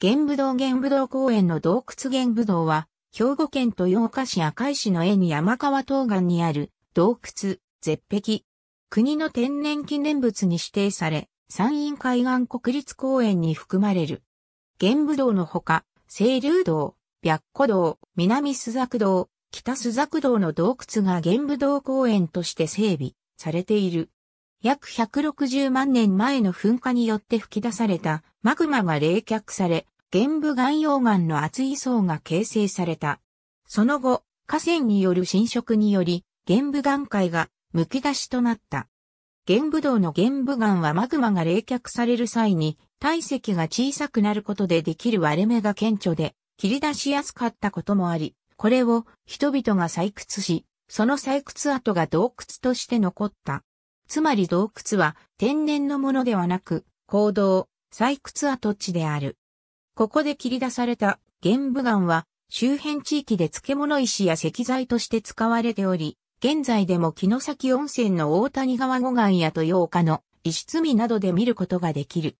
玄武道玄武道公園の洞窟玄武道は、兵庫県豊岡市赤石の絵に山川東岸にある洞窟、絶壁。国の天然記念物に指定され、山陰海岸国立公園に含まれる。玄武道のほか、清流道、白虎道、南須作道、北須作道の洞窟が玄武道公園として整備されている。約160万年前の噴火によって吹き出されたマグマが冷却され、玄武岩溶岩の厚い層が形成された。その後、河川による浸食により、玄武岩界が剥き出しとなった。玄武道の玄武岩はマグマが冷却される際に、体積が小さくなることでできる割れ目が顕著で、切り出しやすかったこともあり、これを人々が採掘し、その採掘跡が洞窟として残った。つまり洞窟は天然のものではなく、坑道、採掘跡地である。ここで切り出された玄武岩は周辺地域で漬物石や石材として使われており、現在でも木の先温泉の大谷川護岸や豊岡の石積みなどで見ることができる。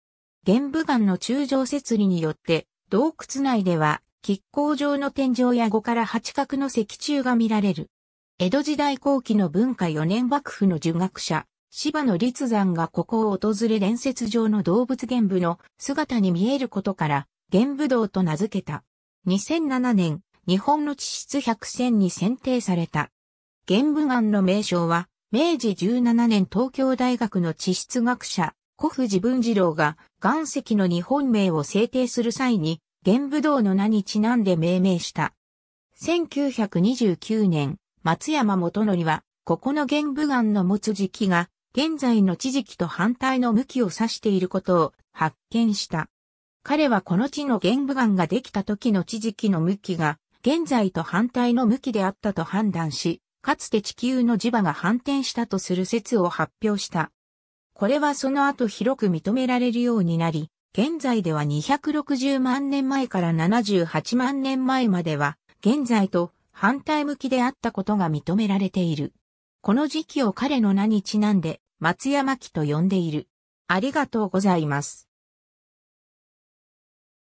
玄武岩の中上設理によって、洞窟内では、亀甲状の天井や5から8角の石柱が見られる。江戸時代後期の文化4年幕府の儒学者、芝野立山がここを訪れ連説上の動物玄武の姿に見えることから、玄武道と名付けた。2007年、日本の地質百選に選定された。玄武岩の名称は、明治17年東京大学の地質学者、古藤文次郎が岩石の日本名を制定する際に、玄武道の名にちなんで命名した。1929年、松山元則は、ここの玄武岩の持つ時期が現在の地磁気と反対の向きを指していることを発見した。彼はこの地の玄武岩ができた時の地磁気の向きが現在と反対の向きであったと判断し、かつて地球の磁場が反転したとする説を発表した。これはその後広く認められるようになり、現在では260万年前から78万年前までは、現在と反対向きであったことが認められている。この時期を彼の名にちなんで、松山木と呼んでいる。ありがとうございます。